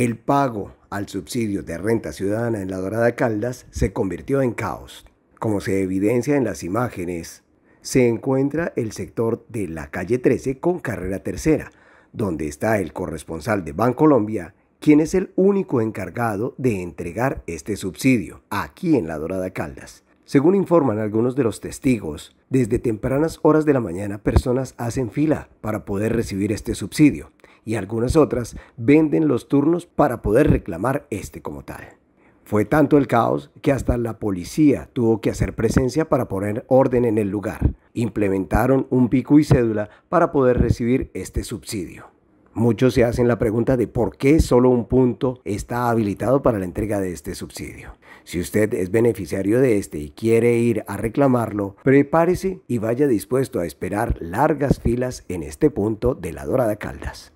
El pago al subsidio de renta ciudadana en la Dorada Caldas se convirtió en caos. Como se evidencia en las imágenes, se encuentra el sector de la calle 13 con carrera tercera, donde está el corresponsal de Bancolombia, quien es el único encargado de entregar este subsidio aquí en la Dorada Caldas. Según informan algunos de los testigos, desde tempranas horas de la mañana personas hacen fila para poder recibir este subsidio y algunas otras venden los turnos para poder reclamar este como tal. Fue tanto el caos que hasta la policía tuvo que hacer presencia para poner orden en el lugar. Implementaron un pico y cédula para poder recibir este subsidio. Muchos se hacen la pregunta de por qué solo un punto está habilitado para la entrega de este subsidio. Si usted es beneficiario de este y quiere ir a reclamarlo, prepárese y vaya dispuesto a esperar largas filas en este punto de la Dorada Caldas.